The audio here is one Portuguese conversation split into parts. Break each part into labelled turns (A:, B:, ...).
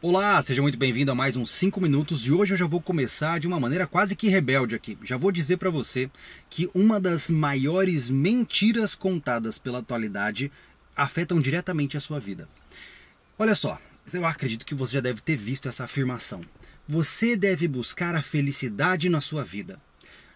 A: Olá, seja muito bem-vindo a mais uns 5 minutos e hoje eu já vou começar de uma maneira quase que rebelde aqui. Já vou dizer para você que uma das maiores mentiras contadas pela atualidade afetam diretamente a sua vida. Olha só, eu acredito que você já deve ter visto essa afirmação. Você deve buscar a felicidade na sua vida.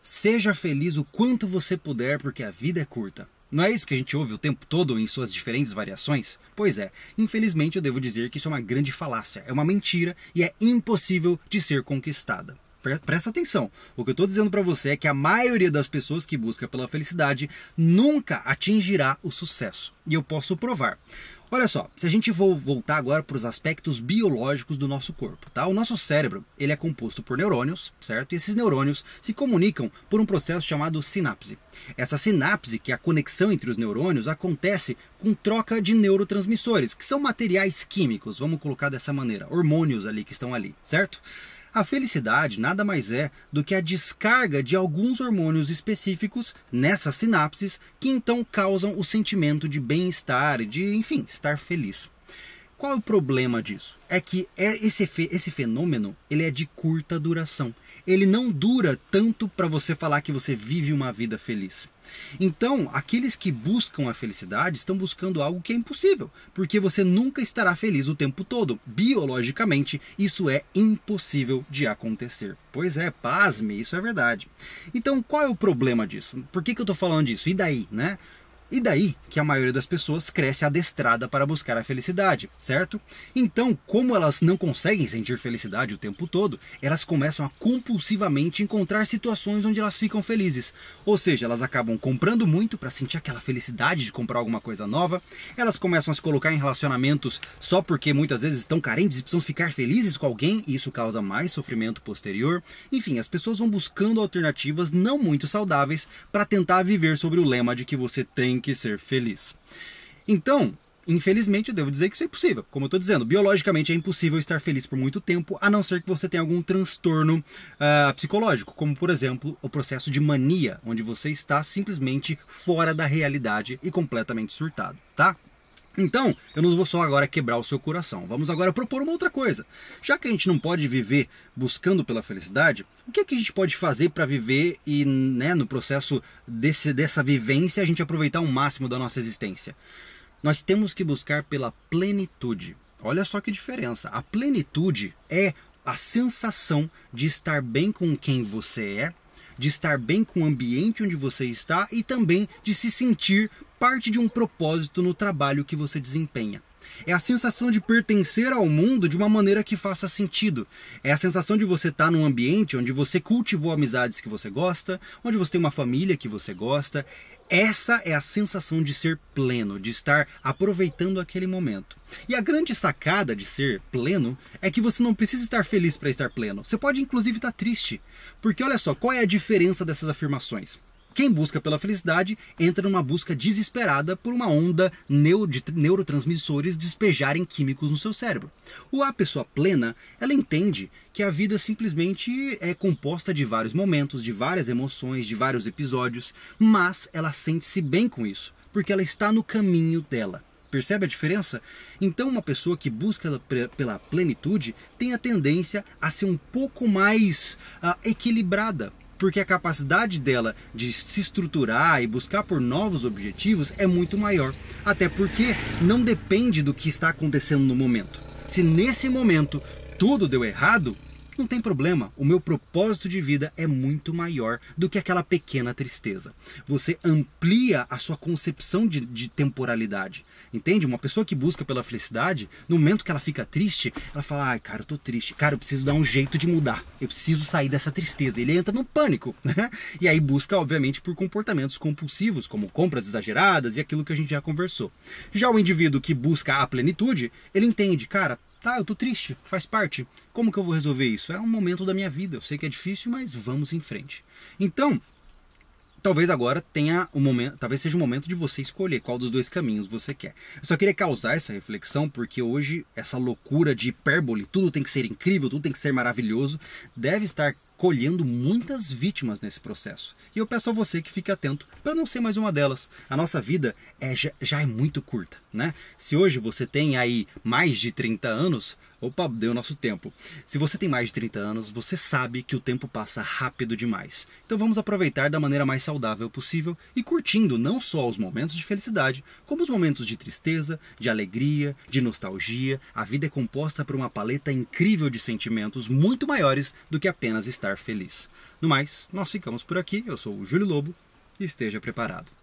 A: Seja feliz o quanto você puder, porque a vida é curta. Não é isso que a gente ouve o tempo todo em suas diferentes variações? Pois é, infelizmente eu devo dizer que isso é uma grande falácia, é uma mentira e é impossível de ser conquistada. Presta atenção, o que eu estou dizendo para você é que a maioria das pessoas que busca pela felicidade nunca atingirá o sucesso. E eu posso provar. Olha só, se a gente for voltar agora para os aspectos biológicos do nosso corpo, tá? O nosso cérebro, ele é composto por neurônios, certo? E esses neurônios se comunicam por um processo chamado sinapse. Essa sinapse, que é a conexão entre os neurônios, acontece com troca de neurotransmissores, que são materiais químicos, vamos colocar dessa maneira, hormônios ali que estão ali, certo? A felicidade nada mais é do que a descarga de alguns hormônios específicos nessas sinapses que então causam o sentimento de bem-estar, de, enfim, estar feliz. Qual é o problema disso? É que é esse, esse fenômeno ele é de curta duração. Ele não dura tanto para você falar que você vive uma vida feliz. Então, aqueles que buscam a felicidade estão buscando algo que é impossível, porque você nunca estará feliz o tempo todo. Biologicamente, isso é impossível de acontecer. Pois é, pasme, isso é verdade. Então, qual é o problema disso? Por que, que eu estou falando disso? E daí, né? E daí que a maioria das pessoas cresce adestrada para buscar a felicidade, certo? Então, como elas não conseguem sentir felicidade o tempo todo, elas começam a compulsivamente encontrar situações onde elas ficam felizes. Ou seja, elas acabam comprando muito para sentir aquela felicidade de comprar alguma coisa nova, elas começam a se colocar em relacionamentos só porque muitas vezes estão carentes e precisam ficar felizes com alguém, e isso causa mais sofrimento posterior. Enfim, as pessoas vão buscando alternativas não muito saudáveis para tentar viver sobre o lema de que você tem que ser feliz. Então, infelizmente, eu devo dizer que isso é impossível. Como eu estou dizendo, biologicamente é impossível estar feliz por muito tempo, a não ser que você tenha algum transtorno uh, psicológico, como por exemplo o processo de mania, onde você está simplesmente fora da realidade e completamente surtado, tá? Então, eu não vou só agora quebrar o seu coração. Vamos agora propor uma outra coisa. Já que a gente não pode viver buscando pela felicidade, o que, é que a gente pode fazer para viver e, né, no processo desse, dessa vivência, a gente aproveitar o máximo da nossa existência? Nós temos que buscar pela plenitude. Olha só que diferença. A plenitude é a sensação de estar bem com quem você é de estar bem com o ambiente onde você está e também de se sentir parte de um propósito no trabalho que você desempenha. É a sensação de pertencer ao mundo de uma maneira que faça sentido. É a sensação de você estar tá num ambiente onde você cultivou amizades que você gosta, onde você tem uma família que você gosta. Essa é a sensação de ser pleno, de estar aproveitando aquele momento. E a grande sacada de ser pleno é que você não precisa estar feliz para estar pleno. Você pode inclusive estar tá triste. Porque olha só, qual é a diferença dessas afirmações? Quem busca pela felicidade entra numa busca desesperada por uma onda de neurotransmissores despejarem químicos no seu cérebro. Ou a pessoa plena, ela entende que a vida simplesmente é composta de vários momentos, de várias emoções, de vários episódios, mas ela sente-se bem com isso, porque ela está no caminho dela. Percebe a diferença? Então, uma pessoa que busca pela plenitude tem a tendência a ser um pouco mais uh, equilibrada, porque a capacidade dela de se estruturar e buscar por novos objetivos é muito maior. Até porque não depende do que está acontecendo no momento. Se nesse momento tudo deu errado, não tem problema, o meu propósito de vida é muito maior do que aquela pequena tristeza. Você amplia a sua concepção de, de temporalidade. Entende? Uma pessoa que busca pela felicidade, no momento que ela fica triste, ela fala: ai, cara, eu tô triste. Cara, eu preciso dar um jeito de mudar. Eu preciso sair dessa tristeza. Ele entra no pânico, né? E aí busca, obviamente, por comportamentos compulsivos, como compras exageradas e aquilo que a gente já conversou. Já o indivíduo que busca a plenitude, ele entende: cara, Tá, eu tô triste, faz parte. Como que eu vou resolver isso? É um momento da minha vida. Eu sei que é difícil, mas vamos em frente. Então, talvez agora tenha o um momento, talvez seja o momento de você escolher qual dos dois caminhos você quer. Eu só queria causar essa reflexão porque hoje essa loucura de hipérbole, tudo tem que ser incrível, tudo tem que ser maravilhoso, deve estar colhendo muitas vítimas nesse processo. E eu peço a você que fique atento para não ser mais uma delas. A nossa vida é, já, já, é muito curta, né? Se hoje você tem aí mais de 30 anos, opa, deu nosso tempo. Se você tem mais de 30 anos, você sabe que o tempo passa rápido demais. Então vamos aproveitar da maneira mais saudável possível e curtindo não só os momentos de felicidade, como os momentos de tristeza, de alegria, de nostalgia. A vida é composta por uma paleta incrível de sentimentos muito maiores do que apenas estar estar feliz. No mais, nós ficamos por aqui. Eu sou o Júlio Lobo e esteja preparado.